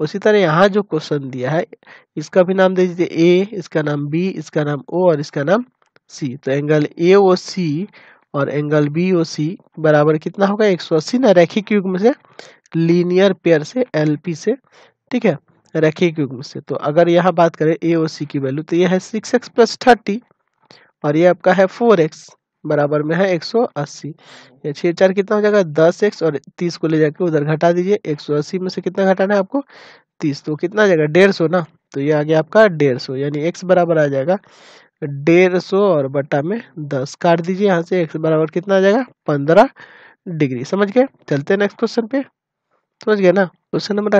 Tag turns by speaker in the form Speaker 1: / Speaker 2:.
Speaker 1: उसी तरह यहाँ जो क्वेश्चन दिया है इसका भी नाम दे दीजिए ए इसका नाम बी इसका नाम ओ और इसका नाम सी तो एंगल ए ओ सी और एंगल बी ओ सी बराबर कितना होगा एक सौ अस्सी ना रैखिक युग्म में से लीनियर पेयर से एल पी से ठीक है रैखिक युग्म से तो अगर यहाँ बात करें ए ओ सी की वैल्यू तो यह है सिक्स एक्स प्लस थर्टी और ये आपका है फोर एक्स बराबर में है 180 सौ अस्सी चार कितना हो जाएगा दस एक्स और तीस को ले जाके उधर घटा दीजिए 180 में से कितना घटाना है आपको तीस तो कितना आ जाएगा डेढ़ सौ ना तो ये आ गया आपका डेढ़ सौ यानी एक्स बराबर आ जाएगा डेढ़ सौ और बट्टा में दस काट दीजिए यहाँ से एक्स बराबर कितना आ जाएगा पंद्रह डिग्री समझ गए चलते हैं नेक्स्ट क्वेश्चन पे समझ गए ना क्वेश्चन नंबर